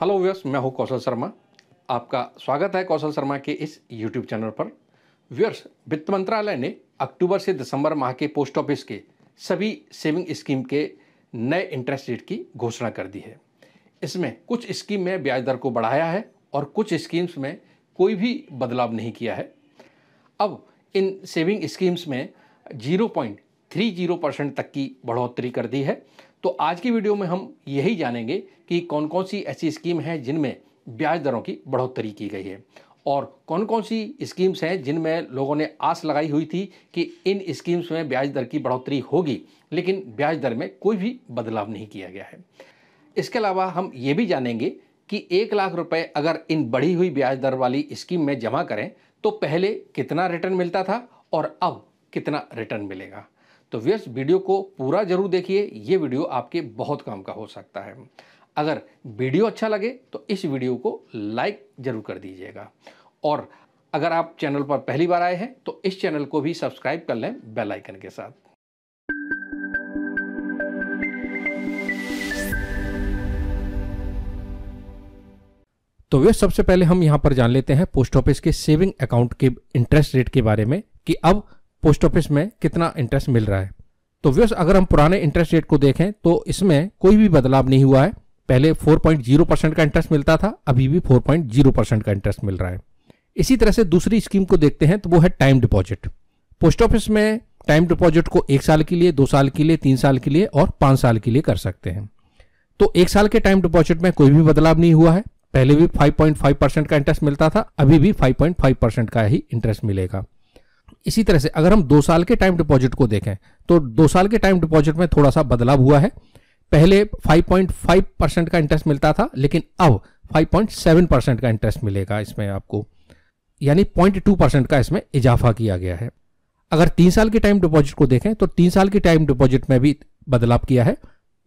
hello viewers मैं हूं कौशल शर्मा आपका स्वागत है कौशल शर्मा के इस यूट्यूब चैनल पर व्यर्स वित्त मंत्रालय ने अक्टूबर से दिसंबर माह के पोस्ट ऑफिस के सभी सेविंग स्कीम के नए इंटरेस्ट रेट की घोषणा कर दी है इसमें कुछ स्कीम में ब्याज दर को बढ़ाया है और कुछ स्कीम्स में कोई भी बदलाव नहीं किया है अब इन सेविंग स्कीम्स में zero point three zero percent तक की बढ़ोतरी कर दी है तो आज की वीडियो में हम यही जानेंगे कि कौन कौन सी ऐसी स्कीम हैं जिनमें ब्याज दरों की बढ़ोतरी की गई है और कौन कौन सी स्कीम्स हैं जिनमें लोगों ने आस लगाई हुई थी कि इन स्कीम्स में ब्याज दर की बढ़ोतरी होगी लेकिन ब्याज दर में कोई भी बदलाव नहीं किया गया है इसके अलावा हम ये भी जानेंगे कि एक लाख रुपए अगर इन बढ़ी हुई ब्याज दर वाली स्कीम में जमा करें तो पहले कितना रिटर्न मिलता था और अब कितना रिटर्न मिलेगा तो व्यर्स वीडियो को पूरा जरूर देखिए ये वीडियो आपके बहुत काम का हो सकता है अगर वीडियो अच्छा लगे तो इस वीडियो को लाइक जरूर कर दीजिएगा और अगर आप चैनल पर पहली बार आए हैं तो इस चैनल को भी सब्सक्राइब कर लें बेल आइकन के साथ तो वे सबसे पहले हम यहां पर जान लेते हैं पोस्ट ऑफिस के सेविंग अकाउंट के इंटरेस्ट रेट के बारे में कि अब पोस्ट ऑफिस में कितना इंटरेस्ट मिल रहा है तो व्यस अगर हम पुराने इंटरेस्ट रेट को देखें तो इसमें कोई भी बदलाव नहीं हुआ है पहले 4.0 परसेंट का इंटरेस्ट मिलता था अभी भी 4.0 परसेंट का इंटरेस्ट मिल रहा है इसी तरह से दूसरी स्कीम को देखते हैं तो वो है टाइम डिपॉजिट पोस्ट ऑफिस में टाइम डिपॉजिट को एक साल के लिए दो साल के लिए तीन साल के लिए और पांच साल के लिए कर सकते हैं तो एक साल के टाइम डिपॉजिट में कोई भी बदलाव नहीं हुआ है पहले भी 5.5 परसेंट का इंटरेस्ट मिलता था अभी भी 5.5 परसेंट का ही इंटरेस्ट मिलेगा इसी तरह से अगर हम दो साल के टाइम डिपॉजिट को देखें तो दो साल के टाइम डिपॉजिट में थोड़ा सा बदलाव हुआ है पहले 5.5 परसेंट का इंटरेस्ट मिलता था लेकिन अब 5.7 परसेंट का इंटरेस्ट मिलेगा इसमें आपको यानी 0.2 परसेंट का इसमें इजाफा किया गया है अगर तीन साल के टाइम डिपॉजिट को देखें तो तीन साल के टाइम डिपॉजिट में भी बदलाव किया है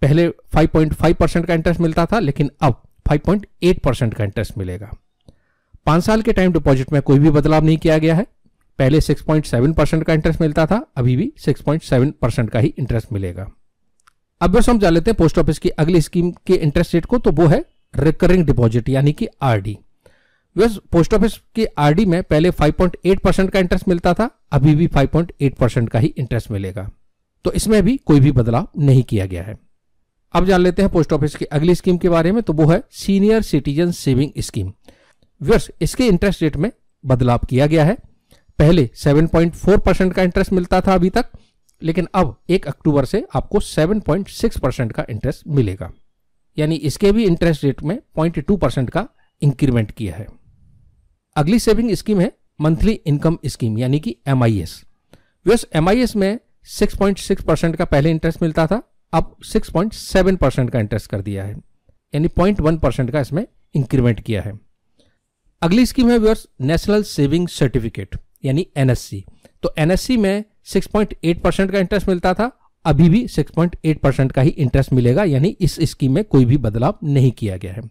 पहले 5.5 परसेंट का इंटरेस्ट मिलता था लेकिन अब 5.8 परसेंट का इंटरेस्ट मिलेगा पांच साल के टाइम डिपॉजिट में कोई भी बदलाव नहीं किया गया है पहले 6.7 परसेंट का इंटरेस्ट मिलता था अभी भी 6.7 परसेंट का ही इंटरेस्ट मिलेगा अब बस हम जान लेते हैं पोस्ट ऑफिस की अगली स्कीम के इंटरेस्ट रेट को तो वो है रिकरिंग डिपॉजिट यानी कि आरडी बस पोस्ट ऑफिस के आरडी में पहले 5.8 परसेंट का इंटरेस्ट मिलता था अभी भी 5.8 परसेंट का ही इंटरेस्ट मिलेगा तो इसमें भी कोई भी बदलाव नहीं किया गया है अब जान लेते हैं पोस्ट ऑफिस की अगली स्कीम के बारे में तो वो है senior citizen saving scheme viewers इसके इंटरेस्ट रेट में बदलाव किया गया है पहले 7.4 परसेंट का इंटरेस्ट मिलता था अभी तक लेकिन अब एक अक्टूबर से आपको 7.6 परसेंट का इंटरेस्ट मिलेगा यानी इसके भी इंटरेस्ट रेट में 0.2 परसेंट का इंक्रीमेंट किया है अगली सेविंग स्कीम है मंथली इनकम स्कीम यानी कि M I S M I S में 6.6 परसेंट का पहले इंटरेस्ट मिलता था अब 6.7 परसेंट का इंटरेस्ट कर दिया है यानी 0.1 परसेंट का इसमें इंक्रीमेंट किया है अगली स्कीम है व्यूअर्स नेशनल सेविंग सर्टिफिकेट यानी एनएससी तो एनएससी में 6.8 परसेंट का इंटरेस्ट मिलता था अभी भी 6.8 परसेंट का ही इंटरेस्ट मिलेगा यानी इस स्कीम में कोई भी बदलाव नहीं किया गया है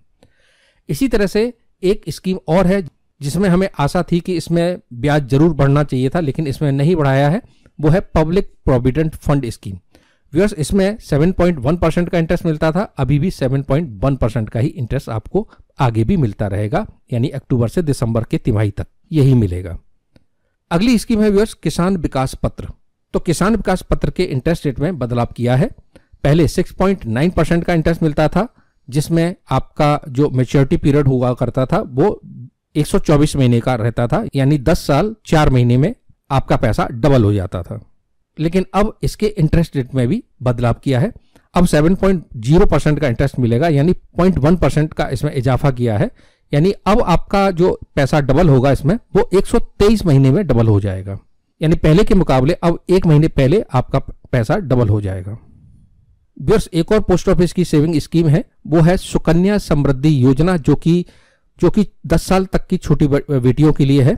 इसी तरह से एक स्कीम और है जिसमें हमें आशा थी कि इसमें ब्याज जरूर बढ़ना चाहिए था लेकिन इसमें नहीं बढ़ाया है वो है public provident fund scheme viewers इसमें 7.1 परसेंट का इंटरेस्ट मिलता था अभी भी 7.1 परसेंट का ही इंटरेस्ट आपको आगे भी मिलता रहेगा यानी अक्टूबर से दिसंबर के तिमाही तक यही मिलेगा अगली स्कीम है व्यूअर्स किसान विकास पत्र तो किसान विकास पत्र के इंटरेस्ट रेट में बदलाव किया है पहले 6.9 परसेंट का इंटरेस्ट मिलता था जिसमें आपका जो मेच्योरिटी पीरियड हुआ करता था वो 124 महीने का रहता था यानी 10 साल 4 महीने में आपका पैसा डबल हो जाता था लेकिन अब इसके इंटरेस्ट रेट में भी बदलाव किया है अब 7.0 परसेंट का इंटरेस्ट मिलेगा यानी 0.1 परसेंट का इसमें इजाफा किया है यानी अब आपका जो पैसा डबल होगा इसमें वो 123 महीने में डबल हो जाएगा यानी पहले के मुकाबले अब एक महीने पहले आपका पैसा डबल हो जाएगा व्यर्स एक और पोस्ट ऑफिस की सेविंग स्कीम है वो है सुकन्या समृद्धि योजना जो कि जो कि 10 साल तक की छोटी बेटियों के लिए है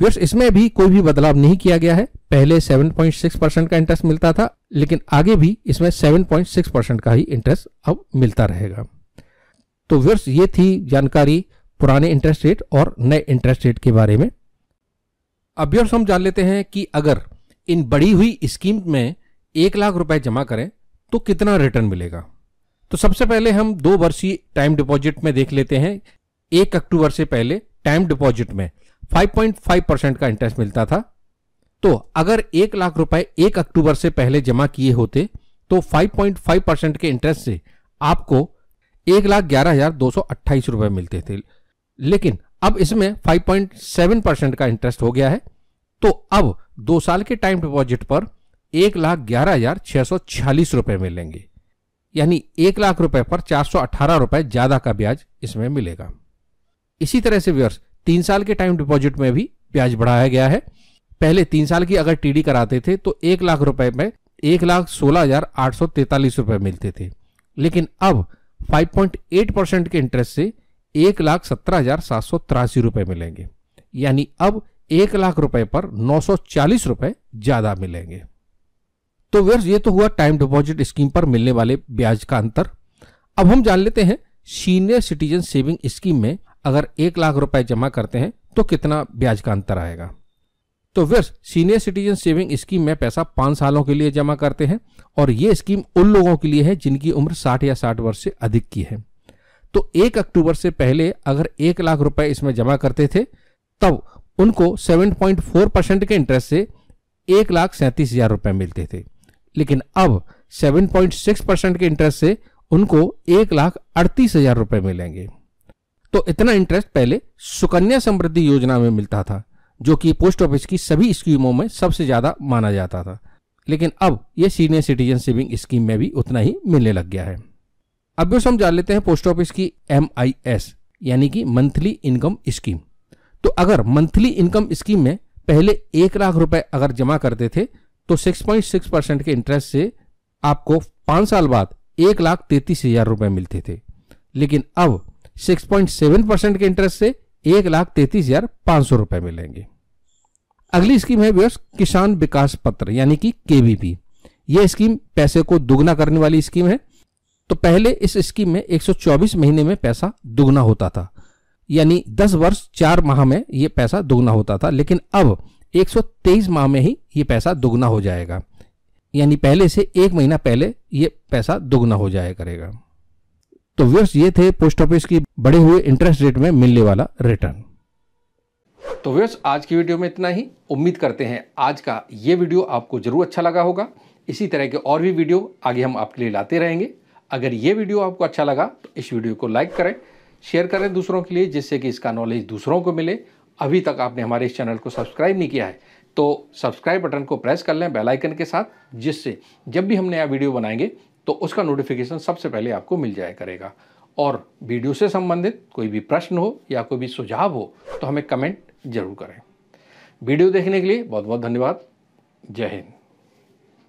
व्यर्स इसमें भी कोई भी बदलाव नहीं किया गया है पहले 7.6 परसेंट का इंटरेस्ट मिलता था लेकिन आगे भी इसमें 7.6 परसेंट का ही इंटरेस्ट अब मिलता रहेगा तो व्यर्स ये थी जानकारी पुराने इंटरेस्ट रेट और नए इंटरेस्ट रेट के बारे में अब हम जान लेते हैं कि अगर इन बढ़ी हुई स्कीम में एक लाख रुपए जमा करें तो कितना रिटर्न मिलेगा तो सबसे पहले हम दो वर्षीय टाइम डिपॉजिट में देख लेते हैं एक अक्टूबर से पहले टाइम डिपॉजिट में 5.5 परसेंट का इंटरेस्ट मिलता था तो अगर एक लाख रुपए एक अक्टूबर से पहले जमा किए होते तो 5.5 परसेंट के इंटरेस्ट से आपको एक लाख ग्यारह हजार दो सौ अट्ठाईस रुपए मिलते थे लेकिन अब इसमें 5.7 परसेंट का इंटरेस्ट हो गया है तो अब दो साल के टाइम डिपॉजिट पर एक लाख ग्यारह हजार छह सौ छियालीस रुपए मिलेंगे यानी एक लाख रुपए पर चार सौ अठारह रुपए ज्यादा का ब्याज इसमें मिलेगा इसी तरह से व्यर्स तीन साल के टाइम डिपॉजिट में भी ब्याज बढ़ाया गया है पहले तीन साल की अगर टीडी कराते थे तो एक लाख रुपए में एक लाख सोलह हजार आठ सौ तैतालीस रुपए मिलते थे लेकिन अब 5.8 परसेंट के इंटरेस्ट से एक लाख सत्रह हजार सात सौ तिरासी रुपए मिलेंगे यानी अब एक लाख रुपए पर नौ सौ चालीस रुपए ज्यादा मिलेंगे तो व्यर्स ये तो हुआ टाइम डिपॉजिट स्कीम पर मिलने वाले ब्याज का अंतर अब हम जान लेते हैं सीनियर सिटीजन सेविंग स्कीम में अगर एक लाख रुपए जमा करते हैं तो कितना ब्याज का अंतर आएगा तो viewers senior citizen saving scheme में पैसा पांच सालों के लिए जमा करते हैं और यह स्कीम उन लोगों के लिए है जिनकी उम्र साठ या साठ वर्ष से अधिक की है तो एक अक्टूबर से पहले अगर एक लाख रुपए इसमें जमा करते थे तब उनको 7.4 परसेंट के इंटरेस्ट से एक लाख सैंतीस हजार रुपए मिलते थे लेकिन अब 7.6 परसेंट के इंटरेस्ट से उनको एक लाख अड़तीस हजार रुपए मिलेंगे तो इतना इंटरेस्ट पहले सुकन्या समृद्धि योजना में मिलता था जो कि पोस्ट ऑफिस की सभी स्कीमों में सबसे ज्यादा माना जाता था लेकिन अब यह सीनियर सिटीजन सेविंग स्कीम में भी उतना ही मिलने लग गया है अब हम जान लेते हैं पोस्ट ऑफिस की एम यानी कि मंथली इनकम स्कीम तो अगर मंथली इनकम स्कीम में पहले एक लाख रुपए अगर जमा करते थे तो 6.6 परसेंट के इंटरेस्ट से आपको पांच साल बाद एक लाख तैतीस हजार रुपए मिलते थे लेकिन अब 6.7 परसेंट के इंटरेस्ट से एक लाख तैतीस हजार पांच सौ रुपए मिलेंगे अगली स्कीम है व्यवस्थ किसान विकास पत्र यानी कि केवीपी यह स्कीम पैसे को दुगना करने वाली स्कीम है तो पहले इस स्कीम में 124 महीने में पैसा दुगना होता था यानी 10 वर्ष चार माह में ये पैसा दुगना होता था लेकिन अब 123 माह में ही ये पैसा दुगना हो जाएगा यानी पहले से एक महीना पहले ये पैसा दुगना हो जाया करेगा तो व्यर्स ये थे पोस्ट ऑफिस की बढ़े हुए इंटरेस्ट रेट में मिलने वाला रिटर्न तो व्यर्स आज की वीडियो में इतना ही उम्मीद करते हैं आज का ये वीडियो आपको जरूर अच्छा लगा होगा इसी तरह के और भी वीडियो आगे हम आपके लिए लाते रहेंगे अगर ये वीडियो आपको अच्छा लगा तो इस वीडियो को लाइक करें शेयर करें दूसरों के लिए जिससे कि इसका नॉलेज दूसरों को मिले अभी तक आपने हमारे इस चैनल को सब्सक्राइब नहीं किया है तो सब्सक्राइब बटन को प्रेस कर लें बेल आइकन के साथ जिससे जब भी हम नया वीडियो बनाएंगे तो उसका नोटिफिकेशन सबसे पहले आपको मिल जाया करेगा और वीडियो से संबंधित कोई भी प्रश्न हो या कोई भी सुझाव हो तो हमें कमेंट जरूर करें वीडियो देखने के लिए बहुत बहुत धन्यवाद जय हिंद